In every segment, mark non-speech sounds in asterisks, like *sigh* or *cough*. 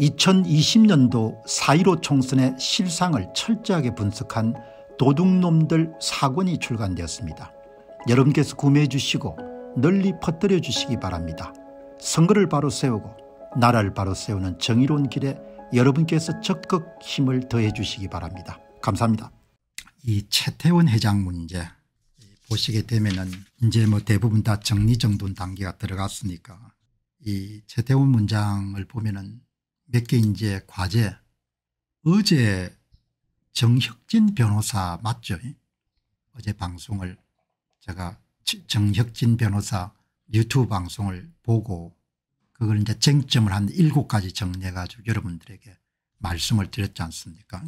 2020년도 4.15 총선의 실상을 철저하게 분석한 도둑놈들 사권이 출간되었습니다. 여러분께서 구매해 주시고 널리 퍼뜨려 주시기 바랍니다. 선거를 바로 세우고 나라를 바로 세우는 정의로운 길에 여러분께서 적극 힘을 더해 주시기 바랍니다. 감사합니다. 이 최태원 회장 문제 보시게 되면은 이제 뭐 대부분 다 정리정돈 단계가 들어갔으니까 이 최태원 문장을 보면은 몇개 이제 과제 어제 정혁진 변호사 맞죠 어제 방송을 제가 정혁진 변호사 유튜브 방송을 보고 그걸 이제 쟁점을 한일 가지 정리해 가지고 여러분들에게 말씀을 드렸지 않습니까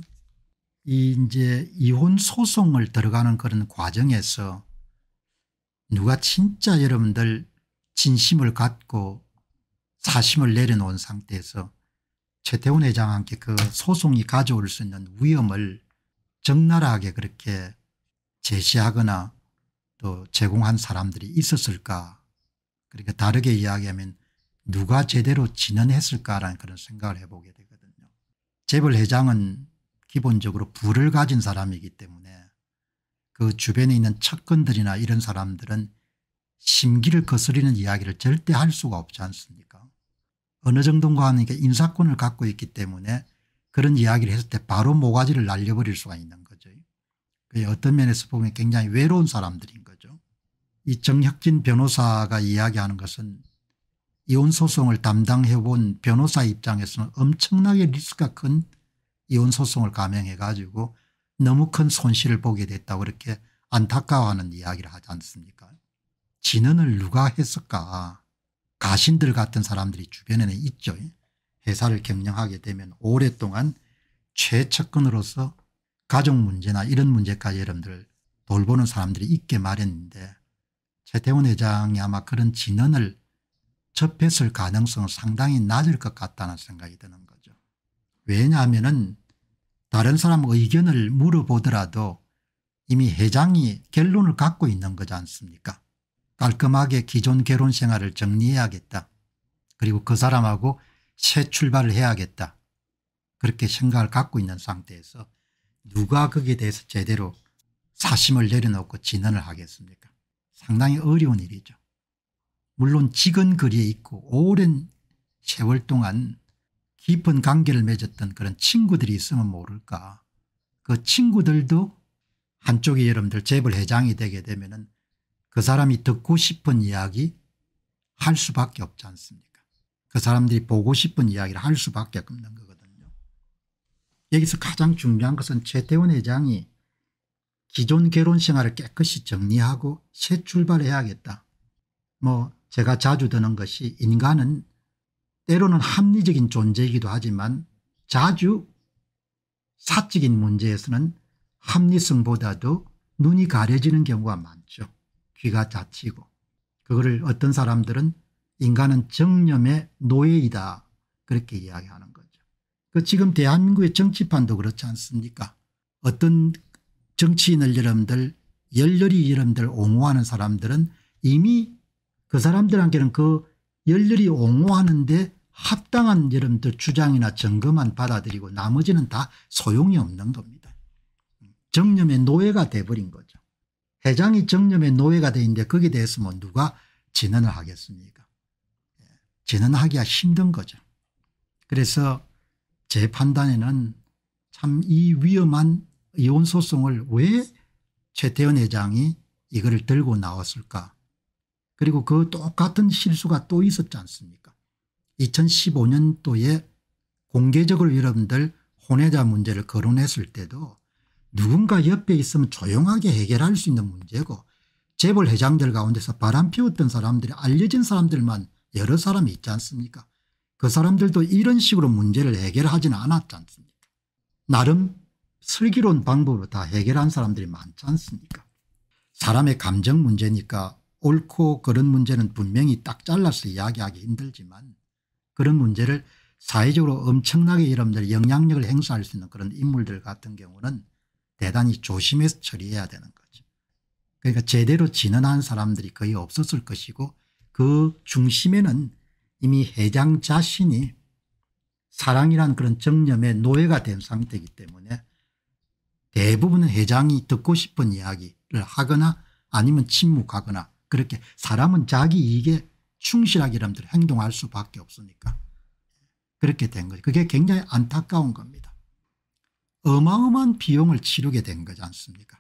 이 이제 이혼 소송을 들어가는 그런 과정에서 누가 진짜 여러분들 진심을 갖고 사심을 내려놓은 상태에서 최태훈 회장한테 그 소송이 가져올 수 있는 위험을 적나라하게 그렇게 제시하거나 또 제공한 사람들이 있었을까 그러니까 다르게 이야기하면 누가 제대로 진언했을까라는 그런 생각을 해보게 되거든요. 재벌 회장은 기본적으로 부를 가진 사람이기 때문에 그 주변에 있는 척건들이나 이런 사람들은 심기를 거스리는 이야기를 절대 할 수가 없지 않습니까 어느 정도인가 하니까 인사권을 갖고 있기 때문에 그런 이야기를 했을 때 바로 모가지를 날려버릴 수가 있는 거죠. 어떤 면에서 보면 굉장히 외로운 사람들인 거죠. 이 정혁진 변호사가 이야기하는 것은 이혼소송을 담당해본 변호사 입장에서는 엄청나게 리스크가 큰 이혼소송을 감행해 가지고 너무 큰 손실을 보게 됐다고 그렇게 안타까워하는 이야기를 하지 않습니까 진언을 누가 했을까 가신들 같은 사람들이 주변에는 있죠. 회사를 경영하게 되면 오랫동안 최측근으로서 가족 문제나 이런 문제까지 여러분들 돌보는 사람들이 있게 마련인데 최태원 회장이 아마 그런 진언을 접했을 가능성은 상당히 낮을 것 같다는 생각이 드는 거죠. 왜냐하면 다른 사람 의견을 물어보더라도 이미 회장이 결론을 갖고 있는 거지 않습니까 깔끔하게 기존 결혼 생활을 정리해야겠다. 그리고 그 사람하고 새 출발을 해야겠다. 그렇게 생각을 갖고 있는 상태에서 누가 거기에 대해서 제대로 사심을 내려놓고 진언을 하겠습니까 상당히 어려운 일이죠. 물론 지근거리에 있고 오랜 세월 동안 깊은 관계를 맺었던 그런 친구들이 있으면 모를까 그 친구들도 한쪽이 여러분들 재벌 회장이 되게 되면 은그 사람이 듣고 싶은 이야기 할 수밖에 없지 않습니까 그 사람들이 보고 싶은 이야기를 할 수밖에 없는 거거든요. 여기서 가장 중요한 것은 최태원 회장이 기존 결혼 생활을 깨끗이 정리하고 새 출발해야겠다. 뭐 제가 자주 드는 것이 인간은 때로는 합리적인 존재이기도 하지만 자주 사적인 문제에서는 합리성보다도 눈이 가려지는 경우가 많죠. 귀가 자치고 그거를 어떤 사람들은 인간은 정념의 노예이다 그렇게 이야기하는 거죠. 그 지금 대한민국의 정치판도 그렇지 않습니까 어떤 정치인을 여러분들 열렬히 여러분들 옹호하는 사람들은 이미 그 사람들한테는 그 열렬히 옹호하는데 합당한 여러분들 주장이나 점검만 받아들이고 나머지는 다 소용이 없는 겁니다. 정념의 노예가 돼버린 거죠. 대장이 정념의 노예가 돼 있는데 거기에 대해서 뭐 누가 진언을 하겠습니까 예, 진언하기가 힘든 거죠. 그래서 제 판단에는 참 이 위험한 이혼 소송을 왜 최태원 회장이 이거를 들고 나왔을까 그리고 그 똑같은 실수가 또 있었지 않습니까 2015년도에 공개적으로 여러분들 혼외자 문제를 거론했을 때도 누군가 옆에 있으면 조용하게 해결할 수 있는 문제고 재벌 회장들 가운데서 바람 피웠던 사람들이 알려진 사람들만 여러 사람이 있지 않습니까 그 사람들도 이런 식으로 문제를 해결하지는 않았지 않습니까 나름 슬기로운 방법으로 다 해결한 사람들이 많지 않습니까 사람의 감정 문제니까 옳고 그런 문제는 분명히 딱 잘라서 이야기하기 힘들지만 그런 문제를 사회적으로 엄청나게 여러분들 영향력을 행사할 수 있는 그런 인물들 같은 경우는 대단히 조심해서 처리해야 되는 거죠. 그러니까 제대로 진언한 사람들이 거의 없었을 것이고 그 중심에는 이미 회장 자신이 사랑이란 그런 정념의 노예가 된 상태이기 때문에 대부분은 회장이 듣고 싶은 이야기를 하거나 아니면 침묵하거나 그렇게 사람은 자기 이익에 충실하게 여러분들 행동할 수밖에 없으니까 그렇게 된 거죠. 그게 굉장히 안타까운 겁니다. 어마어마한 비용을 치르게 된 거지 않습니까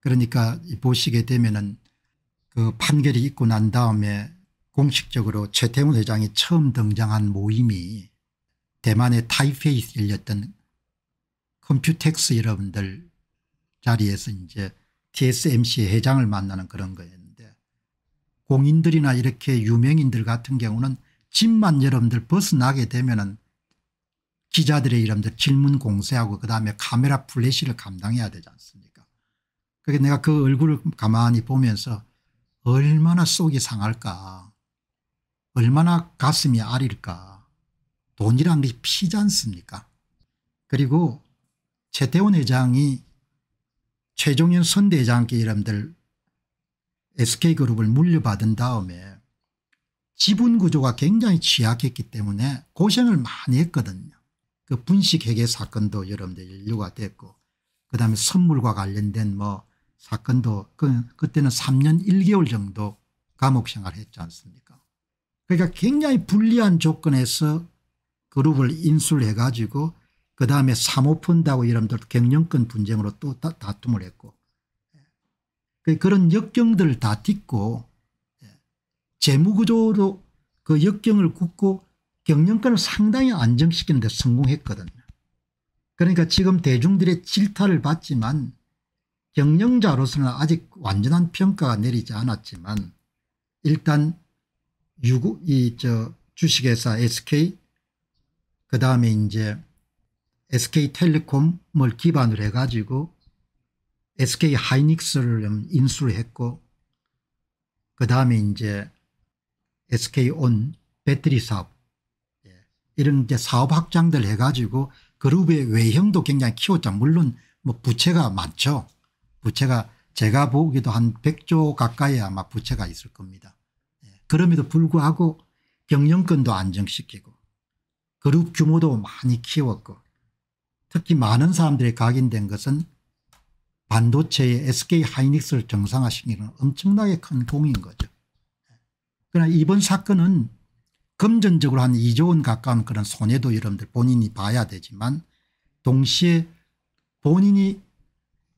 그러니까 보시게 되면은 그 판결이 있고 난 다음에 공식적으로 최태문 회장이 처음 등장한 모임이 대만의 타이페이에서 열렸던 컴퓨텍스 여러분들 자리에서 이제 TSMC 회장을 만나는 그런 거였는데 공인들이나 이렇게 유명인들 같은 경우는 집만 여러분들 벗어나게 되면은 기자들의 이름들 질문 공세하고 그다음에 카메라 플래시를 감당해야 되지 않습니까 그게 내가 그 얼굴을 가만히 보면서 얼마나 속이 상할까 얼마나 가슴이 아릴까 돈이란 게 피지 않습니까 그리고 최태원 회장이 최종현 선대회장께 이름들 SK그룹을 물려받은 다음에 지분구조가 굉장히 취약했기 때문에 고생을 많이 했거든요. 그 분식 회계 사건도 여러분들 인류가 됐고 그다음에 선물과 관련된 뭐 사건도 그, 그때는 3년 1개월 정도 감옥 생활 을 했지 않습니까 그러니까 굉장히 불리한 조건에서 그룹을 인수를 해가지고 그 다음에 사모펀드하고 여러분들 경영권 분쟁으로 또 다, 다툼을 했고 그, 그런 역경들을 다 딛고 예, 재무구조로 그 역경을 굽고 경영권을 상당히 안정시키는 데 성공했거든요. 그러니까 지금 대중들의 질타를 받지만 경영자로서는 아직 완전한 평가가 내리지 않았지만 일단 유구 이저 주식회사 SK 그 다음에 이제 SK텔레콤을 기반으로 해가지고 SK하이닉스를 인수를 했고 그 다음에 이제 SK온 배터리 사업 이런 이제 사업 확장들 해가지고 그룹의 외형도 굉장히 키웠죠. 물론 뭐 부채가 많죠. 부채가 제가 보기도 한 100조 가까이 아마 부채가 있을 겁니다. 예. 그럼에도 불구하고 경영권도 안정시키고 그룹 규모도 많이 키웠고 특히 많은 사람들이 각인된 것은 반도체의 SK 하이닉스를 정상화시키는 엄청나게 큰 공인 거죠. 예. 그러나 이번 사건은 금전적으로 한 2조 원 가까운 그런 손해도 여러분들 본인이 봐야 되지만 동시에 본인이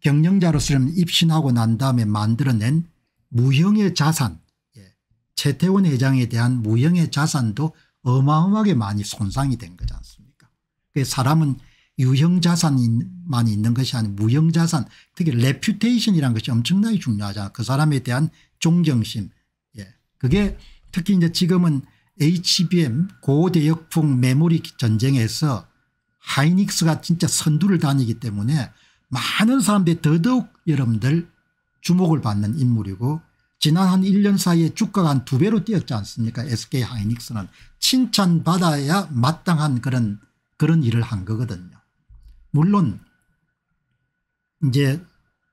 경영자로서 는 입신하고 난 다음에 만들어낸 무형의 자산 예. 최태원 회장에 대한 무형의 자산도 어마어마하게 많이 손상이 된 거지 않습니까 사람은 유형자산만 있는 것이 아닌 무형자산 특히 레퓨테이션이라는 것이 엄청나게 중요하잖아 그 사람에 대한 존경심 예. 그게 특히 이제 지금은 HBM 고대역풍 메모리 전쟁에서 하이닉스가 진짜 선두를 다니기 때문에 많은 사람들이 더더욱 여러분들 주목을 받는 인물이고 지난 한 1년 사이에 주가가 한 두 배로 뛰었지 않습니까 SK 하이닉스는 칭찬받아야 마땅한 그런 그런 일을 한 거거든요. 물론 이제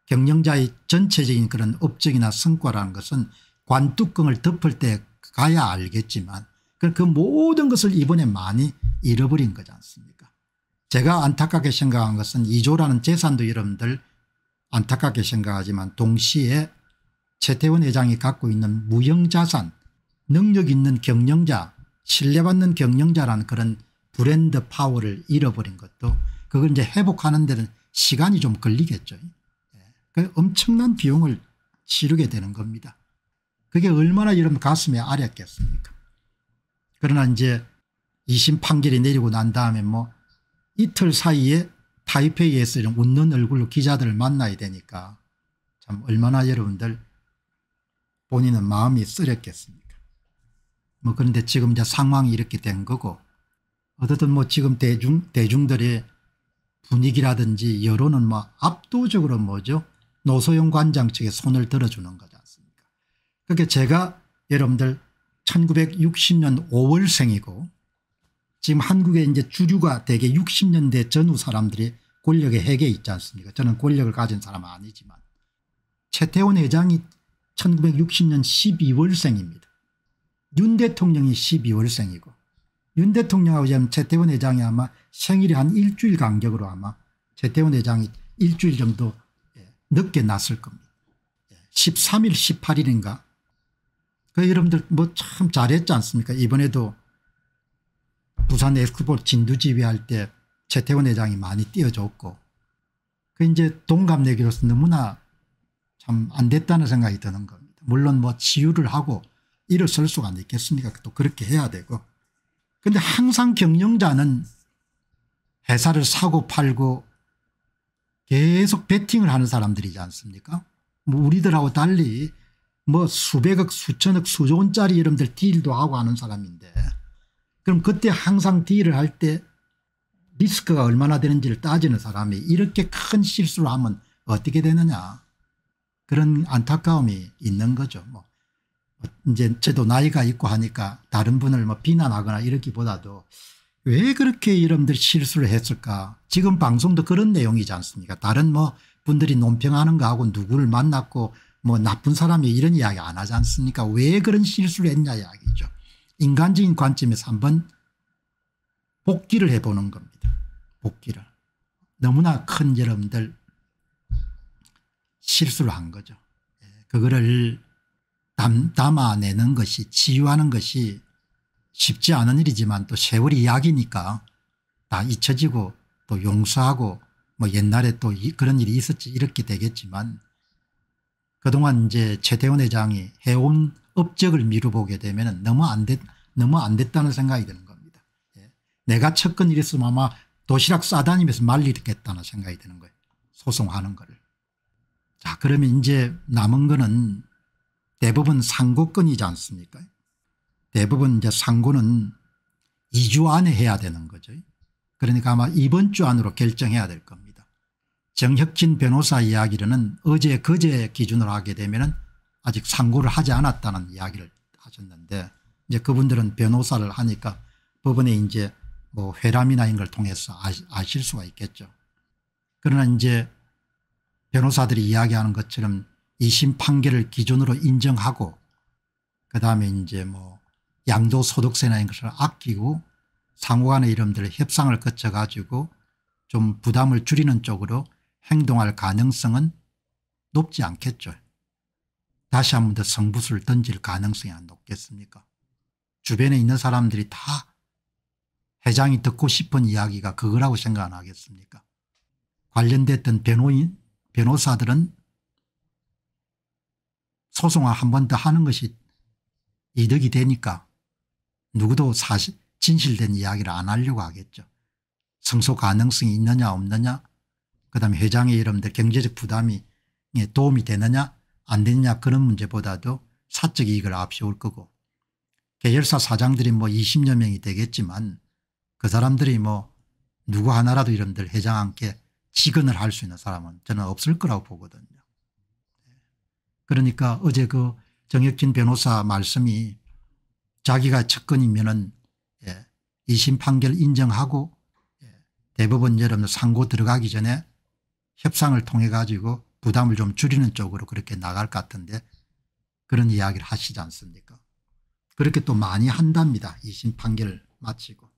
경영자의 전체적인 그런 업적이나 성과라는 것은 관뚜껑을 덮을 때 가야 알겠지만 그러니까 그 모든 것을 이번에 많이 잃어버린 거지 않습니까 제가 안타깝게 생각한 것은 이조라는 재산도 여러분들 안타깝게 생각하지만 동시에 최태원 회장이 갖고 있는 무형자산 능력 있는 경영자 신뢰받는 경영자라는 그런 브랜드 파워를 잃어버린 것도 그걸 이제 회복하는 데는 시간이 좀 걸리겠죠. 예. 그 엄청난 비용을 치르게 되는 겁니다. 그게 얼마나 여러분 가슴에 아렸겠습니까 그러나 이제 2심 판결이 내리고 난 다음에 뭐 이틀 사이에 타이페이에서 이런 웃는 얼굴로 기자들을 만나야 되니까 참 얼마나 여러분들 본인은 마음이 쓰렸겠습니까. 뭐 그런데 지금 이제 상황이 이렇게 된 거고 어쨌든 뭐 지금 대중, 대중들의 분위기라든지 여론은 뭐 압도적으로 뭐죠 노소영 관장 측에 손을 들어주는 거지 않습니까. 그러니 제가 여러분들 1960년 5월생이고 지금 한국의 이제 주류가 대개 60년대 전후 사람들이 권력의 핵에 있지 않습니까 저는 권력을 가진 사람은 아니지만 최태원 회장이 1960년 12월생입니다. 윤 대통령이 12월생이고 윤 대통령하고 지금 최태원 회장이 아마 생일이 한 일주일 간격으로 아마 최태원 회장이 일주일 정도 예, 늦게 났을 겁니다. 13일 예, 18일인가 그 여러분들 뭐 참 잘했지 않습니까 이번에도 부산 엑스볼 진두지휘할 때 최태원 회장이 많이 뛰어줬고 그 이제 동갑내기로서 너무나 참 안 됐다는 생각이 드는 겁니다. 물론 뭐 치유를 하고 일어설 수가 있겠습니까 또 그렇게 해야 되고 근데 항상 경영자는 회사를 사고 팔고 계속 베팅을 하는 사람들이지 않습니까 뭐 우리들하고 달리 뭐 수백억 수천억 수조원짜리 여러분들 딜도 하고 하는 사람인데 그럼 그때 항상 딜을 할 때 리스크가 얼마나 되는지를 따지는 사람이 이렇게 큰 실수를 하면 어떻게 되느냐 그런 안타까움이 있는 거죠. 뭐 이제 저도 나이가 있고 하니까 다른 분을 뭐 비난하거나 이렇기보다도왜 그렇게 여러분들 실수를 했을까 지금 방송도 그런 내용이지 않습니까 다른 뭐 분들이 논평하는 거하고 누구를 만났고 뭐 나쁜 사람이 이런 이야기 안 하지 않습니까 왜 그런 실수를 했냐 이야기죠. 인간적인 관점에서 한번 복기를 해보는 겁니다. 복기를. 너무나 큰 여러분들 실수를 한 거죠. 예, 그거를 담, 담아내는 것이 치유하는 것이 쉽지 않은 일이지만 또 세월이 약이니까 다 잊혀지고 또 용서하고 뭐 옛날에 또 그런 일이 있었지 이렇게 되겠지만 그동안 이제 최대원 회장이 해온 업적을 미루보게 되면 너무 안 됐, 너무 안 됐다는 생각이 드는 겁니다. 예. 내가 첫 건 이랬으면 아마 도시락 싸다니면서 말리겠다는 생각이 드는 거예요. 소송하는 거를. 자 그러면 이제 남은 거는 대부분 상고권이지 않습니까 대부분 이제 상고는 2주 안에 해야 되는 거죠. 그러니까 아마 이번 주 안으로 결정해야 될 겁니다. 정혁진 변호사 이야기로는 어제 그제 기준으로 하게 되면 아직 상고를 하지 않았다는 이야기를 하셨는데 이제 그분들은 변호사를 하니까 법원에 이제 뭐 회람이나 이런 걸 통해서 아, 아실 수가 있겠죠. 그러나 이제 변호사들이 이야기하는 것처럼 이심 판결을 기준으로 인정하고 그다음에 이제 뭐 양도 소득세나 이런 것을 아끼고 상호간의 이름들 협상을 거쳐 가지고 좀 부담을 줄이는 쪽으로 행동할 가능성은 높지 않겠죠. 다시 한 번 더 성붓을 던질 가능성이 안 높겠습니까? 주변에 있는 사람들이 다 회장이 듣고 싶은 이야기가 그거라고 생각 안 하겠습니까? 관련됐던 변호인, 변호사들은 소송을 한 번 더 하는 것이 이득이 되니까 누구도 사실 진실된 이야기를 안 하려고 하겠죠. 성소 가능성이 있느냐 없느냐 그다음에 회장의 여러분들 경제적 부담이 도움이 되느냐 안 되느냐 그런 문제보다도 사적 이익을 앞세울 거고 계열사 그러니까 사장들이 뭐 20여 명이 되겠지만 그 사람들이 뭐 누구 하나라도 이름들 회장 함께 직언을 할 수 있는 사람은 저는 없을 거라고 보거든요. 그러니까 어제 그 정혁진 변호사 말씀이 자기가 측근이면은 예, 이심 판결 인정하고 예, 대법원 여러분 상고 들어가기 전에 협상을 통해 가지고 부담을 좀 줄이는 쪽으로 그렇게 나갈 것 같은데 그런 이야기를 하시지 않습니까 그렇게 또 많이 한답니다. 이심 판결을 마치고.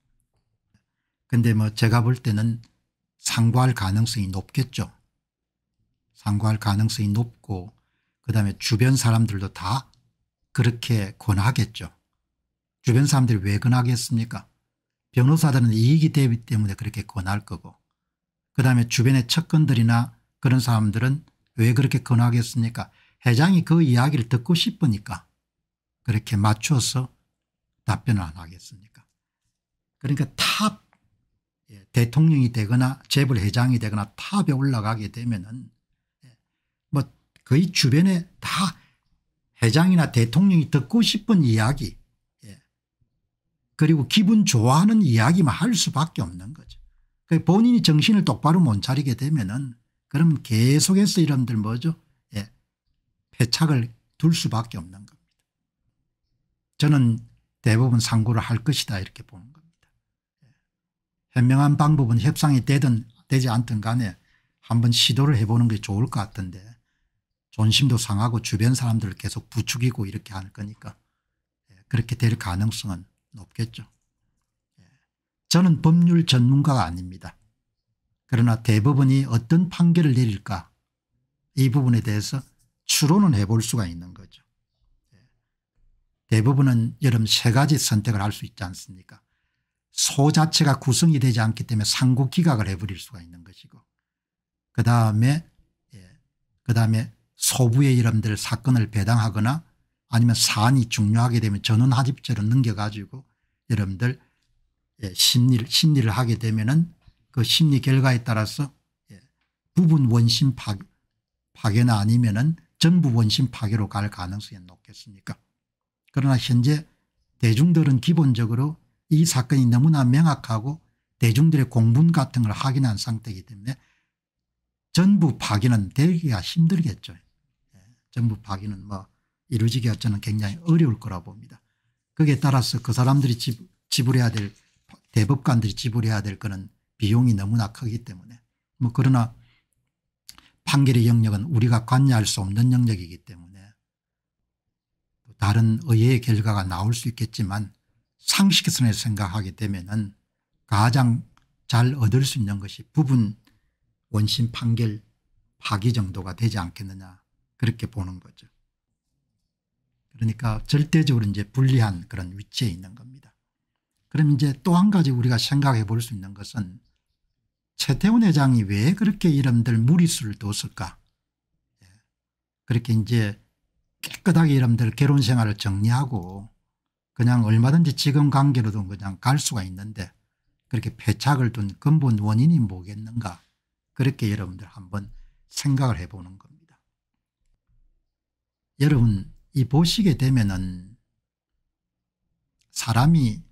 근데 뭐 제가 볼 때는 상고할 가능성이 높겠죠. 상고할 가능성이 높고 그다음에 주변 사람들도 다 그렇게 권하겠죠. 주변 사람들이 왜 권하겠습니까 변호사들은 이익이 되기 때문에 그렇게 권할 거고 그다음에 주변의 측근들이나 그런 사람들은 왜 그렇게 권하겠습니까 회장이 그 이야기를 듣고 싶으니까 그렇게 맞추서 답변을 안 하겠습니까 그러니까 탑 예, 대통령이 되거나 재벌 회장이 되거나 탑에 올라가게 되면 은뭐 예, 거의 주변에 다 회장이나 대통령이 듣고 싶은 이야기 예, 그리고 기분 좋아하는 이야기만 할 수밖에 없는 거죠. 그 본인이 정신을 똑바로 못 차리게 되면은 그럼 계속해서 이런들 뭐죠? 예. 패착을 둘 수밖에 없는 겁니다. 저는 대부분 상고를 할 것이다 이렇게 보는 겁니다. 예. 현명한 방법은 협상이 되든 되지 않든 간에 한번 시도를 해보는 게 좋을 것 같은데 존심도 상하고 주변 사람들을 계속 부추기고 이렇게 할 거니까 예, 그렇게 될 가능성은 높겠죠. 저는 법률 전문가가 아닙니다. 그러나 대법원이 어떤 판결을 내릴까 이 부분에 대해서 추론은 해볼 수가 있는 거죠. 예. 대법원은 여름 세 가지 선택을 할 수 있지 않습니까 소 자체가 구성이 되지 않기 때문에 상고 기각을 해버릴 수가 있는 것이고 그다음에 예, 그다음에 소부의 이름들 사건을 배당하거나 아니면 사안이 중요하게 되면 전원하집제로 넘겨가지고 여러분들 예, 심리를, 심리를 하게 되면은 그 심리 결과에 따라서 예, 부분 원심 파괴, 나 아니면은 전부 원심 파괴로 갈 가능성이 높겠습니까? 그러나 현재 대중들은 기본적으로 이 사건이 너무나 명확하고 대중들의 공분 같은 걸 확인한 상태이기 때문에 전부 파기는 되기가 힘들겠죠. 예, 전부 파기는 뭐 이루어지기가 저는 굉장히 어려울 거라 봅니다. 거기에 따라서 그 사람들이 지불해야 될 대법관들이 지불해야 될 거는 비용이 너무나 크기 때문에 뭐 그러나 판결의 영역은 우리가 관여할 수 없는 영역이기 때문에 다른 의회의 결과가 나올 수 있겠지만 상식선에 서 생각하게 되면 가장 잘 얻을 수 있는 것이 부분 원심 판결 파기 정도가 되지 않겠느냐 그렇게 보는 거죠. 그러니까 절대적으로 이제 불리한 그런 위치에 있는 겁니다. 그럼 이제 또 한 가지 우리가 생각해 볼 수 있는 것은 최태훈 회장이 왜 그렇게 이름들 무리수를 뒀을까 예. 그렇게 이제 깨끗하게 이름들 결혼 생활을 정리하고 그냥 얼마든지 지금 관계로도 그냥 갈 수가 있는데 그렇게 폐착을둔 근본 원인이 뭐겠는가 그렇게 여러분들 한번 생각을 해보는 겁니다. 여러분 이 보시게 되면은 사람이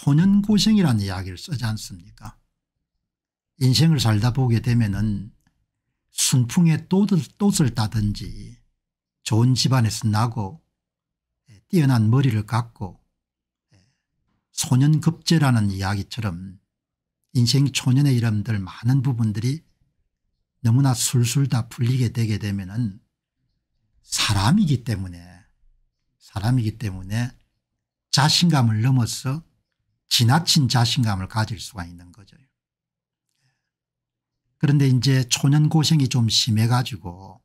초년고생이라는 이야기를 쓰지 않습니까 인생을 살다 보게 되면 은 순풍에 돛을, 따든지 좋은 집안에서 나고 예, 뛰어난 머리를 갖고 예, 소년급제라는 이야기처럼 인생 초년의 이름들 많은 부분들이 너무나 술술 다 풀리게 되게 되면 은 사람이기 때문에 사람이기 때문에 자신감을 넘어서 지나친 자신감을 가질 수가 있는 거죠. 그런데 이제 초년 고생이 좀 심해 가지고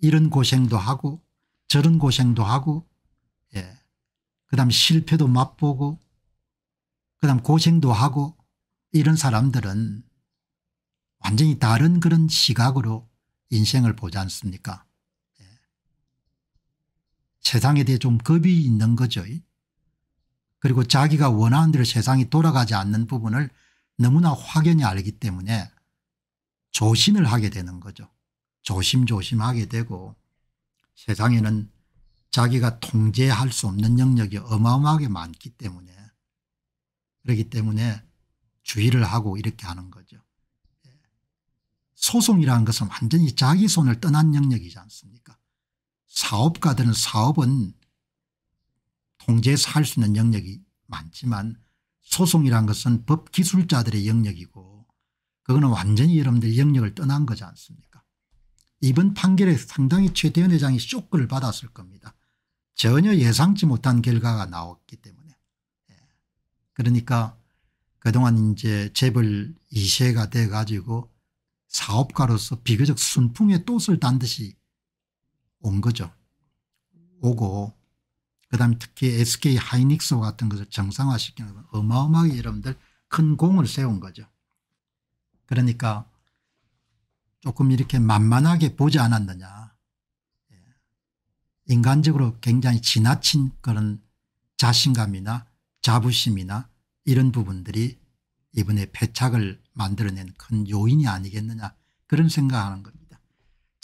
이런 고생도 하고 저런 고생도 하고 예. 그다음 실패도 맛보고 그다음 고생도 하고 이런 사람들은 완전히 다른 그런 시각으로 인생을 보지 않습니까 예. 세상에 대해 좀 겁이 있는 거죠. 그리고 자기가 원하는 대로 세상이 돌아가지 않는 부분을 너무나 확연히 알기 때문에 조심을 하게 되는 거죠. 조심조심하게 되고 세상에는 자기가 통제할 수 없는 영역이 어마어마하게 많기 때문에 그렇기 때문에 주의를 하고 이렇게 하는 거죠. 소송이라는 것은 완전히 자기 손을 떠난 영역이지 않습니까 사업가들은 사업은 통제해서 할 수 있는 영역이 많지만 소송이란 것은 법 기술자들의 영역이고 그거는 완전히 여러분들 영역을 떠난 거지 않습니까 이번 판결에 상당히 최태원 회장이 쇼크를 받았을 겁니다. 전혀 예상치 못한 결과가 나왔기 때문에 예. 그러니까 그동안 이제 재벌 2세가 돼 가지고 사업가로서 비교적 순풍의 돛을 단 듯이 온 거죠. 오고 그다음에 특히 SK 하이닉스와 같은 것을 정상화시키는 어마어마하게 여러분들 큰 공을 세운 거죠. 그러니까 조금 이렇게 만만하게 보지 않았느냐. 예. 인간적으로 굉장히 지나친 그런 자신감이나 자부심이나 이런 부분들이 이번에 패착을 만들어낸 큰 요인이 아니겠느냐 그런 생각하는 겁니다.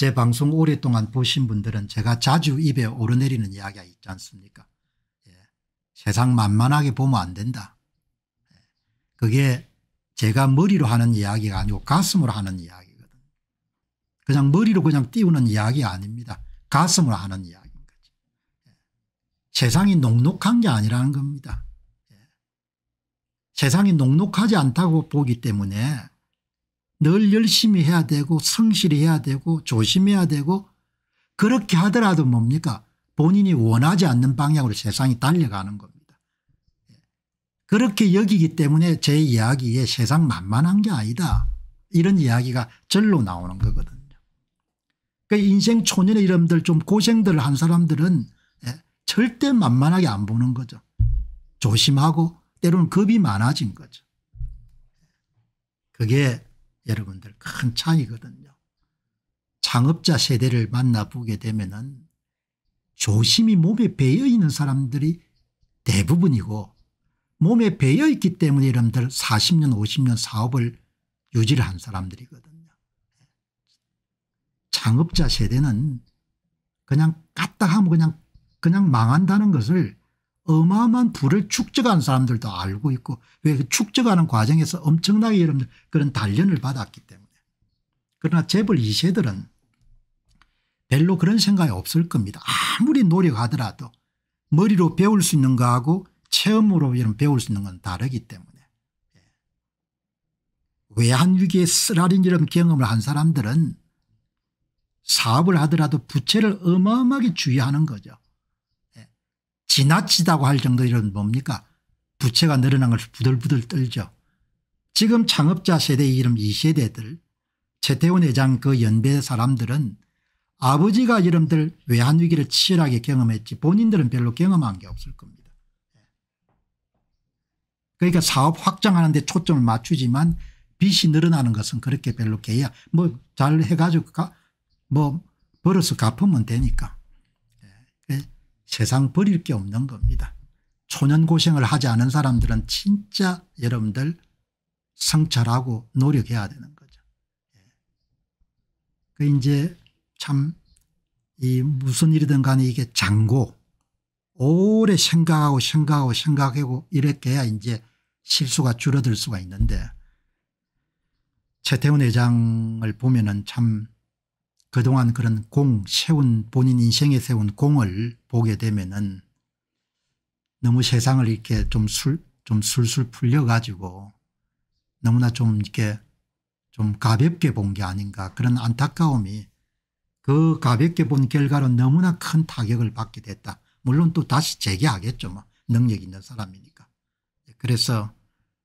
제 방송 오랫동안 보신 분들은 제가 자주 입에 오르내리는 이야기가 있지 않습니까 예. 세상 만만하게 보면 안 된다. 예. 그게 제가 머리로 하는 이야기가 아니고 가슴으로 하는 이야기거든요. 그냥 머리로 그냥 띄우는 이야기가 아닙니다. 가슴으로 하는 이야기인 거죠. 예. 세상이 녹록한 게 아니라는 겁니다. 예. 세상이 녹록하지 않다고 보기 때문에 늘 열심히 해야 되고 성실히 해야 되고 조심해야 되고 그렇게 하더라도 뭡니까 본인이 원하지 않는 방향으로 세상이 달려가는 겁니다. 그렇게 여기기 때문에 제 이야기에 세상 만만한 게 아니다. 이런 이야기가 절로 나오는 거거든요. 그 인생 초년의 이름들 좀 고생들을 한 사람들은 예, 절대 만만하게 안 보는 거죠. 조심하고 때로는 겁이 많아진 거죠. 그게 여러분들 큰 차이거든요. 창업자 세대를 만나보게 되면 은조심히 몸에 배어있는 사람들이 대부분이고 몸에 배어있기 때문에 여러분들 40년 50년 사업을 유지를 한 사람들이거든요. 창업자 세대는 그냥 까딱하면 그냥 그냥 망한다는 것을 어마어마한 부를 축적한 사람들도 알고 있고 왜 그 축적하는 과정에서 엄청나게 여러분들 그런 단련을 받았기 때문에 그러나 재벌 2세들은 별로 그런 생각이 없을 겁니다. 아무리 노력하더라도 머리로 배울 수 있는 거하고 체험으로 이런 배울 수 있는 건 다르기 때문에 예. 외환위기에 쓰라린 이런 경험을 한 사람들은 사업을 하더라도 부채를 어마어마하게 주의하는 거죠. 지나치다고 할정도이런 뭡니까 부채가 늘어난 것을 부들부들 떨죠. 지금 창업자 세대 이름 2세대들 최태원 회장 그 연배 사람들은 아버지가 이름들 외환위기를 치열하게 경험했지 본인들은 별로 경험한 게 없을 겁니다. 그러니까 사업 확장하는 데 초점을 맞추지만 빚이 늘어나는 것은 그렇게 별로 개야 뭐 잘 해가지고 가, 뭐 벌어서 갚으면 되니까. 세상 버릴 게 없는 겁니다. 초년 고생을 하지 않은 사람들은 진짜 여러분들 성찰하고 노력해야 되는 거죠. 예. 그 이제 참 이 무슨 일이든 간에 이게 장고 오래 생각하고 생각하고 생각하고 이렇게 해야 이제 실수가 줄어들 수가 있는데 최태원 회장을 보면은 참 그동안 그런 공 세운 본인 인생에 세운 공을 보게 되면은 너무 세상을 이렇게 좀 술 좀 술술 풀려가지고 너무나 좀 이렇게 좀 가볍게 본 게 아닌가 그런 안타까움이 그 가볍게 본 결과로 너무나 큰 타격을 받게 됐다. 물론 또 다시 재개하겠죠. 뭐 능력 있는 사람이니까. 그래서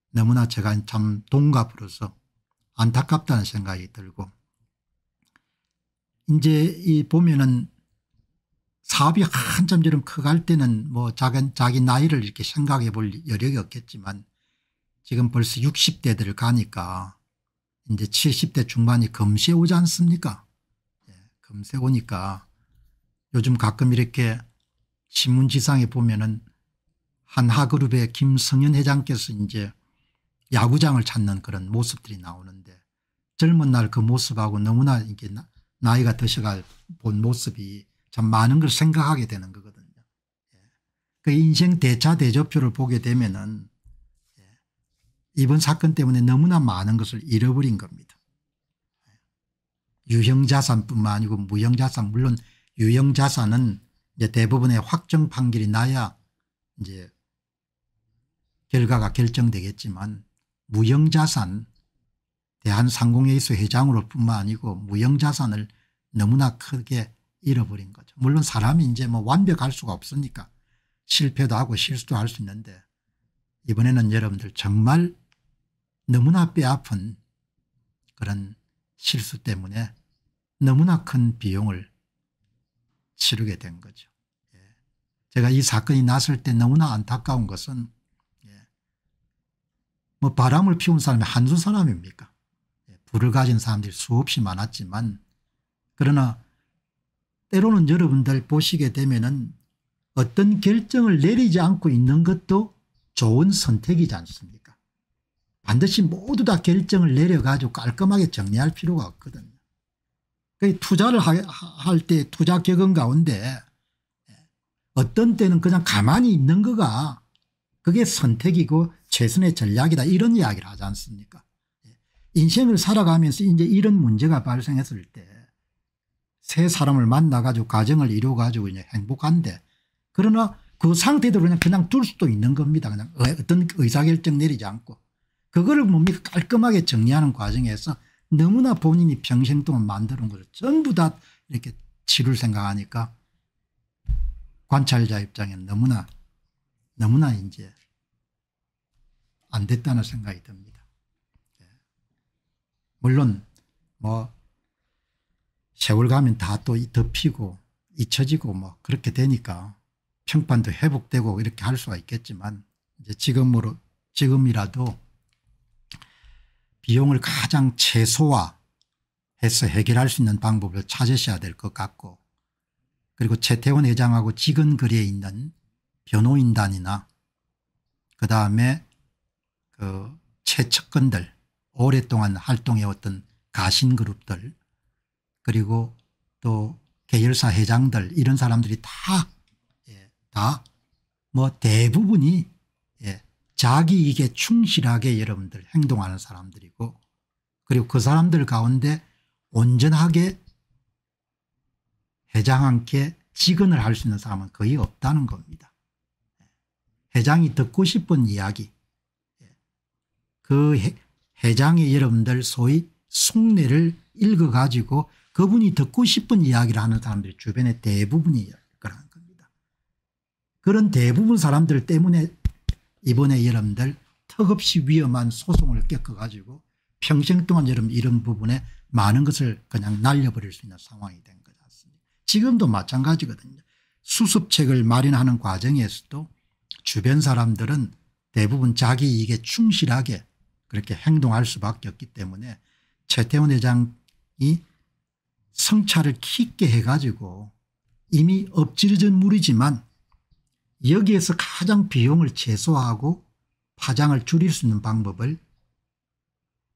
너무나 제가 참 동갑으로서 안타깝다는 생각이 들고 이제 이 보면은 사업이 한참 처럼 커갈 때는 뭐 작은 자기 나이를 이렇게 생각해 볼 여력이 없겠지만 지금 벌써 6 0대들 가니까 이제 70대 중반이 금세 오지 않습니까 예, 금세 오니까 요즘 가끔 이렇게 신문지상에 보면은 한하그룹의 김성현 회장께서 이제 야구장을 찾는 그런 모습들이 나오는데 젊은 날 그 모습하고 너무나 이게 나이가 드셔갈 본 모습이 참 많은 걸 생각하게 되는 거거든요. 예. 그 인생 대차 대조표를 보게 되면은 예, 이번 사건 때문에 너무나 많은 것을 잃어버린 겁니다. 예. 유형자산뿐만 아니고 무형자산 물론 유형자산은 이제 대부분의 확정 판결이 나야 이제 결과가 결정되겠지만 무형자산 대한상공회의소 회장으로 뿐만 아니고 무형자산을 너무나 크게 잃어버린 거죠. 물론 사람이 이제 뭐 완벽할 수가 없으니까 실패도 하고 실수도 할 수 있는데 이번에는 여러분들 정말 너무나 뼈아픈 그런 실수 때문에 너무나 큰 비용을 치르게 된 거죠. 예. 제가 이 사건이 났을 때 너무나 안타까운 것은 예. 뭐 바람을 피운 사람이 한두 사람입니까? 예. 불을 가진 사람들이 수없이 많았지만 그러나 때로는 여러분들 보시게 되면은 어떤 결정을 내리지 않고 있는 것도 좋은 선택이지 않습니까 반드시 모두 다 결정을 내려가지고 깔끔하게 정리할 필요가 없거든요. 투자를 할 때 투자 격언 가운데 어떤 때는 그냥 가만히 있는 거가 그게 선택이고 최선의 전략이다 이런 이야기를 하지 않습니까 예. 인생을 살아가면서 이제 이런 문제가 발생했을 때세 사람을 만나가지고 가정을 이루어가지고 이제 행복한데 그러나 그 상태대로 그냥, 그냥 둘 수도 있는 겁니다. 그냥 어떤 의사결정 내리지 않고 그거를 뭡니까 뭐 깔끔하게 정리하는 과정에서 너무나 본인이 평생 동안 만드는 것을 전부 다 이렇게 치를 생각하니까 관찰자 입장에는 너무나 너무나 이제 안 됐다는 생각이 듭니다. 예. 물론 뭐 세월 가면 다 또 덮이고 잊혀지고 뭐 그렇게 되니까 평판도 회복되고 이렇게 할 수가 있겠지만 이제 지금으로 지금이라도 비용을 가장 최소화해서 해결할 수 있는 방법을 찾으셔야 될 것 같고 그리고 최태원 회장하고 지금거리에 있는 변호인단이나 그다음에 그 최측근들 오랫동안 활동해왔던 가신그룹들 그리고 또 계열사 회장들 이런 사람들이 다, 예, 다뭐 대부분이 예, 자기 이게 충실하게 여러분들 행동하는 사람들이고 그리고 그 사람들 가운데 온전하게 회장한테 직언을 할 수 있는 사람은 거의 없다는 겁니다. 회장이 듣고 싶은 이야기 예, 그 회장이 여러분들 소위 속내를 읽어가지고 그분이 듣고 싶은 이야기를 하는 사람들이 주변의 대부분이 거라는 겁니다. 그런 대부분 사람들 때문에 이번에 여러분들 턱없이 위험한 소송을 겪어가지고 평생 동안 여러분 이런 부분에 많은 것을 그냥 날려버릴 수 있는 상황이 된 거지 습니까 지금도 마찬가지거든요. 수습책을 마련하는 과정에서도 주변 사람들은 대부분 자기 이익에 충실하게 그렇게 행동할 수밖에 없기 때문에 최태원 회장이 성찰을 깊게 해가지고 이미 엎질러진 물이지만 여기에서 가장 비용을 최소화하고 파장을 줄일 수 있는 방법을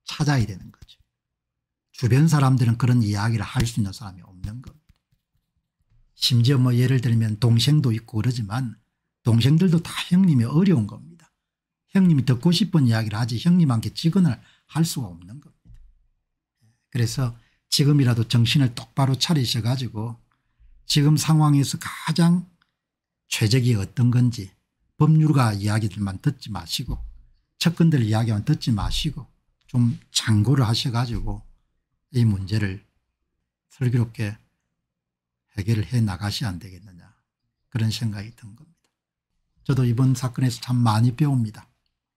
찾아야 되는 거죠. 주변 사람들은 그런 이야기를 할 수 있는 사람이 없는 겁니다. 심지어 뭐 예를 들면 동생도 있고 그러지만 동생들도 다 형님이 어려운 겁니다. 형님이 듣고 싶은 이야기를 하지 형님한테 직언을 할 수가 없는 겁니다. 그래서 지금이라도 정신을 똑바로 차리셔 가지고 지금 상황에서 가장 최적이 어떤 건지 법률가 이야기들만 듣지 마시고 접근들 이야기만 듣지 마시고 좀 참고를 하셔 가지고 이 문제를 슬기롭게 해결을 해 나가셔야 안 되겠느냐 그런 생각이 든 겁니다. 저도 이번 사건에서 참 많이 배웁니다.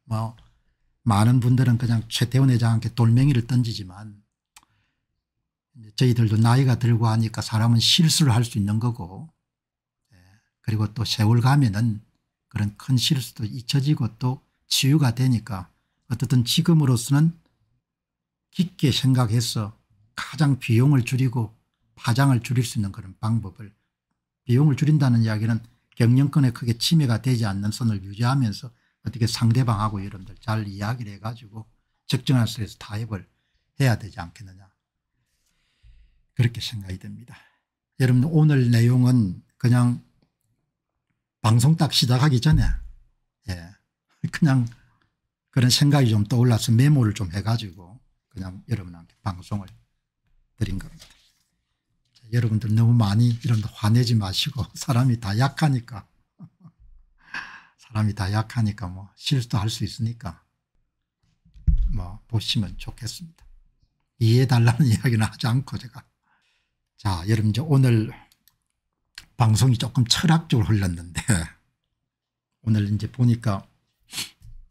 뭐 많은 분들은 그냥 최태원 회장한테 돌멩이를 던지지만 저희들도 나이가 들고 하니까 사람은 실수를 할 수 있는 거고 예, 그리고 또 세월 가면은 그런 큰 실수도 잊혀지고 또 치유가 되니까 어떻든 지금으로서는 깊게 생각해서 가장 비용을 줄이고 파장을 줄일 수 있는 그런 방법을 비용을 줄인다는 이야기는 경영권에 크게 침해가 되지 않는 선을 유지하면서 어떻게 상대방하고 여러분들 잘 이야기를 해가지고 적정한 수에서 타협을 해야 되지 않겠느냐 그렇게 생각이 됩니다. 여러분 오늘 내용은 그냥 방송 딱 시작하기 전에 예 그냥 그런 생각이 좀 떠올라서 메모를 좀 해가지고 그냥 여러분한테 방송을 드린 겁니다. 자, 여러분들 너무 많이 이런 화내지 마시고 *laughs* 사람이 다 약하니까 사람이 다 약하니까 뭐 실수도 할 수 있으니까 뭐 보시면 좋겠습니다. 이해해달라는 *laughs* 이야기는 하지 않고 제가 자, 여러분 이제 오늘 방송이 조금 철학적으로 흘렀는데 *laughs* 오늘 이제 보니까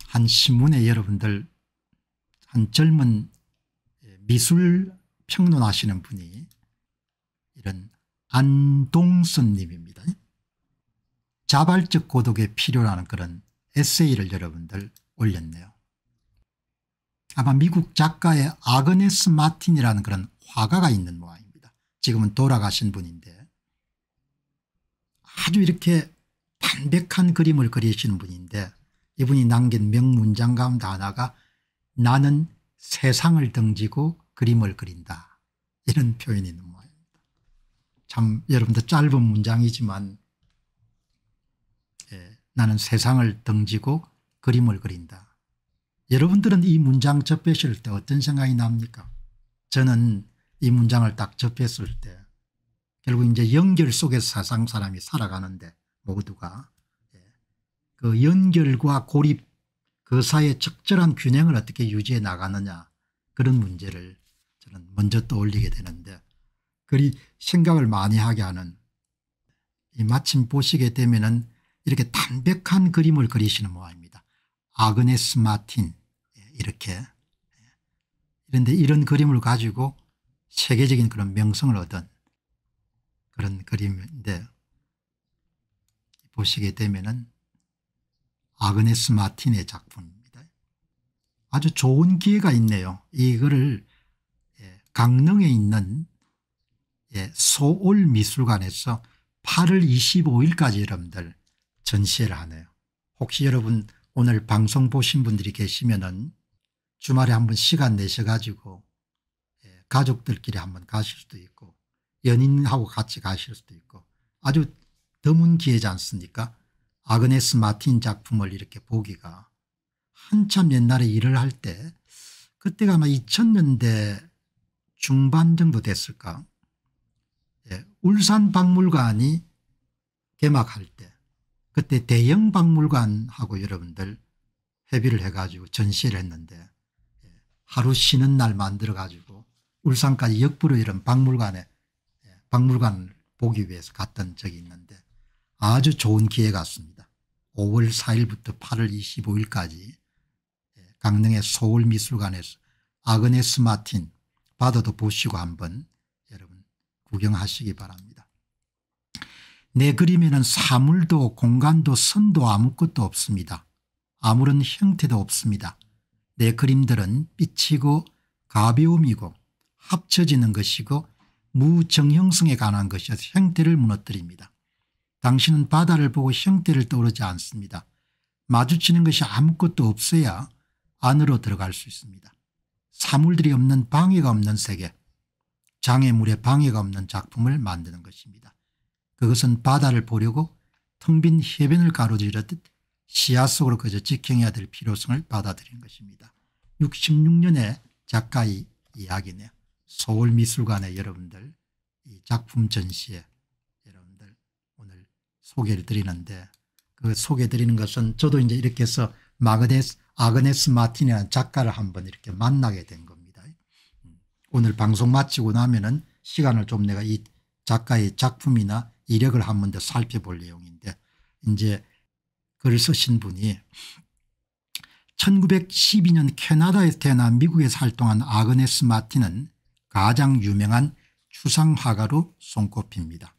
한 신문에 여러분들 한 젊은 미술 평론하시는 분이 이런 안동선 님입니다. 자발적 고독에 필요라는 그런 에세이를 여러분들 올렸네요. 아마 미국 작가의 아그네스 마틴이라는 그런 화가가 있는 모양 지금은 돌아가신 분인데 아주 이렇게 담백한 그림을 그리시는 분인데 이분이 남긴 명문장 가운데 하나가 나는 세상을 등지고 그림을 그린다 이런 표현이 있는 모양입니다. 참여러분도 짧은 문장이지만 예, 나는 세상을 등지고 그림을 그린다. 여러분들은 이 문장 접하실 때 어떤 생각이 납니까 저는 이 문장을 딱 접했을 때 결국 이제 연결 속에서 사상 사람이 살아가는데 모두가 예, 그 연결과 고립 그사이에 적절한 균형을 어떻게 유지해 나가느냐 그런 문제를 저는 먼저 떠올리게 되는데 그리 생각을 많이 하게 하는 이 마침 보시게 되면은 이렇게 담백한 그림을 그리시는 모양입니다. 아그네스 마틴 예, 이렇게 예. 이런데 이런 그림을 가지고 세계적인 그런 명성을 얻은 그런 그림인데 보시게 되면은 아그네스 마틴의 작품입니다. 아주 좋은 기회가 있네요. 이거를 예, 강릉에 있는 예, 소울 미술관에서 8월 25일까지 여러분들 전시를 회 하네요. 혹시 여러분 오늘 방송 보신 분들이 계시면은 주말에 한번 시간 내셔 가지고 가족들끼리 한번 가실 수도 있고 연인하고 같이 가실 수도 있고 아주 드문 기회지 않습니까 아그네스 마틴 작품을 이렇게 보기가 한참 옛날에 일을 할 때 그때가 아마 2000년대 중반 정도 됐을까 예, 울산 박물관이 개막할 때 그때 대형 박물관하고 여러분들 협의를 해가지고 전시를 했는데 예, 하루 쉬는 날 만들어가지고 울산까지 역부로 이런 박물관에 예, 박물관 보기 위해서 갔던 적이 있는데 아주 좋은 기회같습니다 5월 4일부터 8월 25일까지 예, 강릉의 서울미술관에서 아그네스 마틴 받아도 보시고 한번 여러분 구경하시기 바랍니다. 내 그림에는 사물도 공간도 선도 아무것도 없습니다. 아무런 형태도 없습니다. 내 그림들은 삐치고 가벼움이고 합쳐지는 것이고 무정형성에 관한 것이어서 형태를 무너뜨립니다. 당신은 바다를 보고 형태를 떠오르지 않습니다. 마주치는 것이 아무것도 없어야 안으로 들어갈 수 있습니다. 사물들이 없는 방해가 없는 세계 장애물에 방해가 없는 작품을 만드는 것입니다. 그것은 바다를 보려고 텅빈 해변을 가로지르듯 시야 속으로 그저 직행해야 될 필요성을 받아들인 것입니다. 66년의 작가의 이야기네요. 서울미술관에 여러분들 이 작품 전시에 여러분들 오늘 소개를 드리는데 그 소개 드리는 것은 저도 이제 이렇게 해서 마그네스, 아그네스 마틴이라는 작가를 한번 이렇게 만나게 된 겁니다. 음, 오늘 방송 마치고 나면은 시간을 좀 내가 이 작가의 작품이나 이력을 한번더 살펴볼 내용인데 이제 글을 쓰신 분이 1912년 캐나다에서 태어난 미국에서 활동한 아그네스 마틴은 가장 유명한 추상화가로 손꼽힙니다.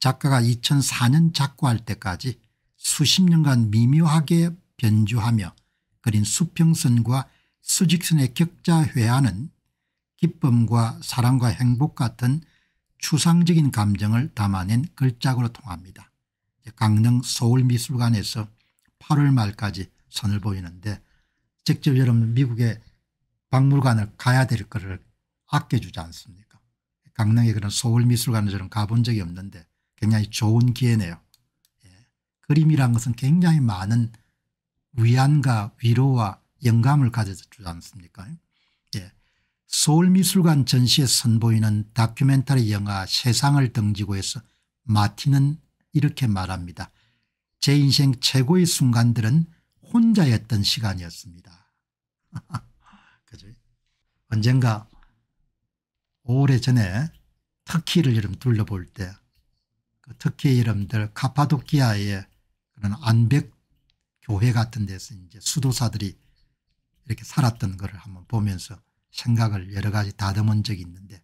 작가가 2004년 작고할 때까지 수십 년간 미묘하게 변주하며 그린 수평선과 수직선의 격자회화는 기쁨과 사랑과 행복 같은 추상적인 감정을 담아낸 글작으로 통합니다. 강릉 서울미술관에서 8월 말까지 선을 보이는데 직접 여러분 미국의 박물관을 가야 될 것을 아껴주지 않습니까 강릉에 그런 서울미술관을저는 가본 적이 없는데 굉장히 좋은 기회네요. 예. 그림이란 것은 굉장히 많은 위안과 위로와 영감을 가져주지 않습니까 예. 서울미술관 전시에 선보이는 다큐멘터리 영화 세상을 등지고해서마티는 이렇게 말합니다. 제 인생 최고의 순간들은 혼자였던 시간이었습니다. *laughs* 그죠? 언젠가 오래전에 터키를 여러분 둘러볼 때 그 터키 여러분들 카파도키아의 그런 안벽 교회 같은 데서 이제 수도사들이 이렇게 살았던 것을 한번 보면서 생각을 여러 가지 다듬은 적이 있는데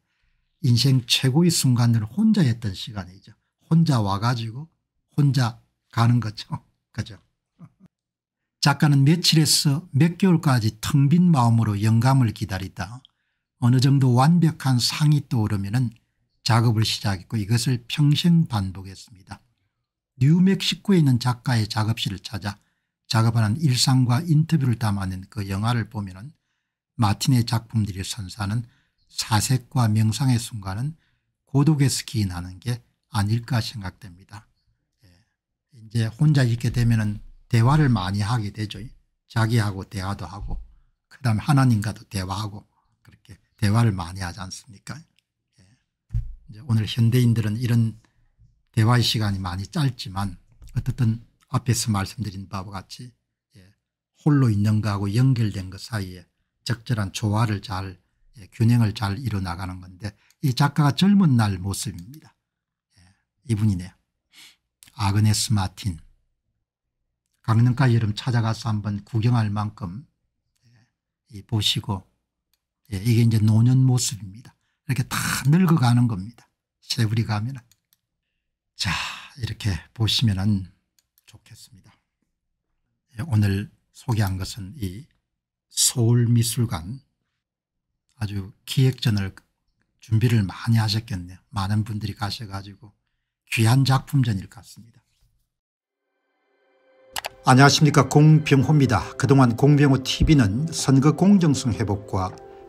인생 최고의 순간을 혼자 했던 시간이죠. 혼자 와가지고 혼자 가는 거죠. *laughs* 그죠. 작가는 며칠에서 몇 개월까지 텅 빈 마음으로 영감을 기다리다 어느 정도 완벽한 상이 떠오르면 은 작업을 시작했고 이것을 평생 반복했습니다. 뉴멕시코에 있는 작가의 작업실을 찾아 작업하는 일상과 인터뷰를 담아낸 그 영화를 보면 은 마틴의 작품들이 선사하는 사색과 명상의 순간은 고독에 스키인하는 게 아닐까 생각됩니다. 예. 이제 혼자 있게 되면 은 대화를 많이 하게 되죠. 자기하고 대화도 하고 그다음에 하나님과도 대화하고 그렇게 대화를 많이 하지 않습니까 예. 오늘 현대인들은 이런 대화의 시간이 많이 짧지만 어떻든 앞에서 말씀드린 바와 같이 예, 홀로 있는 거하고 연결된 것 사이에 적절한 조화를 잘 예, 균형을 잘 이뤄나가는 건데 이 작가가 젊은 날 모습입니다. 예, 이분이네요. 아그네스 마틴 강릉까 여름 찾아가서 한번 구경할 만큼 보시고 예, 이게 이제 노년 모습입니다. 이렇게 다 늙어가는 겁니다. 세월이 가면. 자 이렇게 보시면 좋겠습니다. 예, 오늘 소개한 것은 이 서울미술관 아주 기획전을 준비를 많이 하셨겠네요. 많은 분들이 가셔가지고 귀한 작품전일 것 같습니다. 안녕하십니까 공병호입니다. 그동안 공병호 tv는 선거 공정성 회복과